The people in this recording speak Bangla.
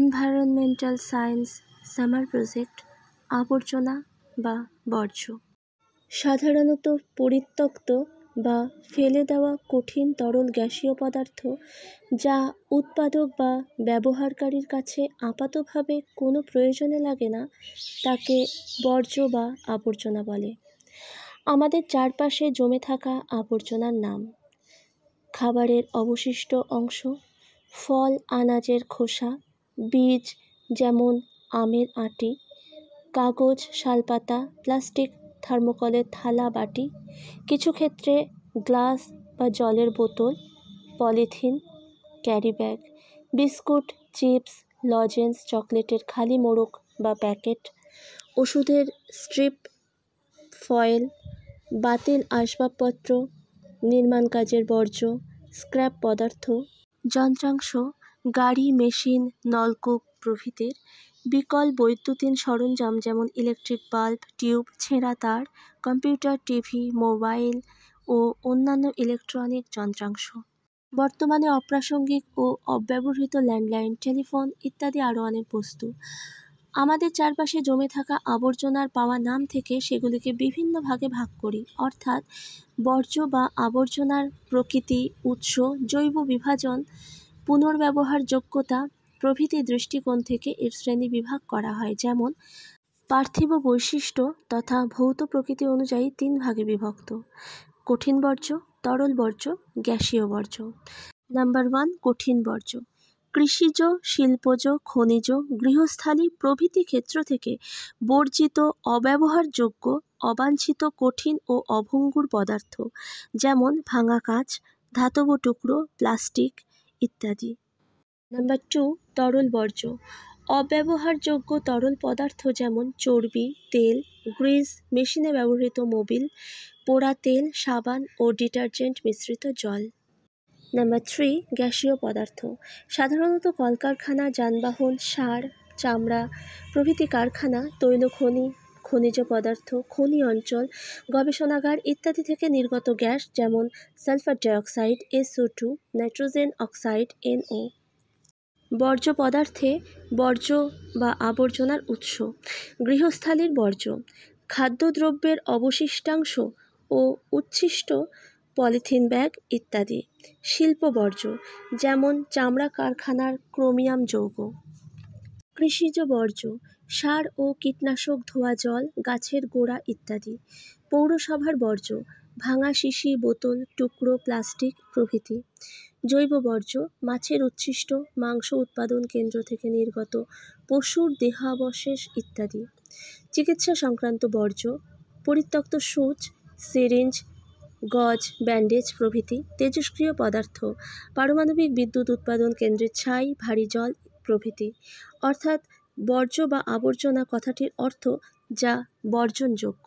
এনভায়রনমেন্টাল সায়েন্স সামার প্রজেক্ট আবর্জনা বা বর্জ্য সাধারণত পরিত্যক্ত বা ফেলে দেওয়া কঠিন তরল গ্যাসীয় পদার্থ যা উৎপাদক বা ব্যবহারকারীর কাছে আপাতভাবে কোনো প্রয়োজনে লাগে না তাকে বর্জ্য বা আবর্জনা বলে আমাদের চারপাশে জমে থাকা আবর্জনার নাম খাবারের অবশিষ্ট অংশ ফল আনাজের খোসা বীজ যেমন আমের আঁটি কাগজ শালপাতা প্লাস্টিক থার্মোকলের থালা বাটি কিছু ক্ষেত্রে গ্লাস বা জলের বোতল polythene carry bag biscuit chips lozenges চকলেটের খালি মোড়ক বা প্যাকেট ওষুধের স্ট্রিপ ফয়েল বাতিল আসবাবপত্র নির্মাণ কাজের বর্জ্য স্ক্র্যাপ পদার্থ যন্ত্রাংশ গাড়ি মেশিন নলকূপ প্রভৃতির বিকল বৈদ্যুতিন সরঞ্জাম যেমন ইলেকট্রিক বাল্ব টিউব ছেঁড়া তার কম্পিউটার টিভি মোবাইল ও অন্যান্য ইলেকট্রনিক যন্ত্রাংশ বর্তমানে অপ্রাসঙ্গিক ও অব্যবহৃত ল্যান্ডলাইন টেলিফোন ইত্যাদি আরও অনেক বস্তু আমাদের চারপাশে জমে থাকা আবর্জনার পাওয়া নাম থেকে সেগুলিকে বিভিন্ন ভাগে ভাগ করি অর্থাৎ বর্জ্য বা আবর্জনার প্রকৃতি উৎস জৈব বিভাজন পুনর্ব্যবহারযোগ্যতা প্রভৃতি দৃষ্টিকোণ থেকে এর শ্রেণী বিভাগ করা হয় যেমন পার্থিব বৈশিষ্ট্য তথা ভৌত প্রকৃতি অনুযায়ী তিন ভাগে বিভক্ত কঠিন বর্জ্য তরল বর্জ্য গ্যাসীয় বর্জ্য নাম্বার ওয়ান কঠিন বর্জ্য কৃষিজ শিল্পজ খনিজ গৃহস্থালী প্রভৃতি ক্ষেত্র থেকে বর্জিত অব্যবহারযোগ্য অবাঞ্ছিত কঠিন ও অভঙ্গুর পদার্থ যেমন ভাঙা কাঁচ ধাতব টুকরো প্লাস্টিক ইত্যাদি নাম্বার টু তরল বর্জ্য অব্যবহারযোগ্য তরল পদার্থ যেমন চর্বি তেল গ্রিজ মেশিনে ব্যবহৃত মোবিল পোড়া তেল সাবান ও ডিটারজেন্ট মিশ্রিত জল নাম্বার থ্রি গ্যাসীয় পদার্থ সাধারণত কলকারখানা যানবাহন সার চামড়া প্রভৃতি কারখানা তৈল খনি খনিজ পদার্থ খনি অঞ্চল গবেষণাগার ইত্যাদি থেকে নির্গত গ্যাস যেমন sulphur dioxide S O two nitrogen oxide N O বর্জ্য পদার্থে বর্জ্য বা আবর্জনার উৎস গৃহস্থালির বর্জ্য খাদ্যদ্রব্যের অবশিষ্টাংশ ও উচ্ছিষ্ট পলিথিন ব্যাগ ইত্যাদি শিল্প বর্জ্য যেমন চামড়া কারখানার ক্রোমিয়াম যৌগ কৃষিজ বর্জ্য সার ও কীটনাশক ধোয়া জল গাছের গোড়া ইত্যাদি পৌরসভার বর্জ্য ভাঙা শিশি বোতল টুকরো প্লাস্টিক প্রভৃতি জৈব বর্জ্য মাছের উচ্ছিষ্ট মাংস উৎপাদন কেন্দ্র থেকে নির্গত পশুর দেহাবশেষ ইত্যাদি চিকিৎসা সংক্রান্ত বর্জ্য পরিত্যক্ত সূচ সিরিঞ্জ গজ ব্যান্ডেজ প্রভৃতি তেজস্ক্রিয় পদার্থ পারমাণবিক বিদ্যুৎ উৎপাদন কেন্দ্রের ছাই ভারী জল প্রভৃতি অর্থাৎ বর্জ্য বা আবর্জনা কথাটির অর্থ যা বর্জনযোগ্য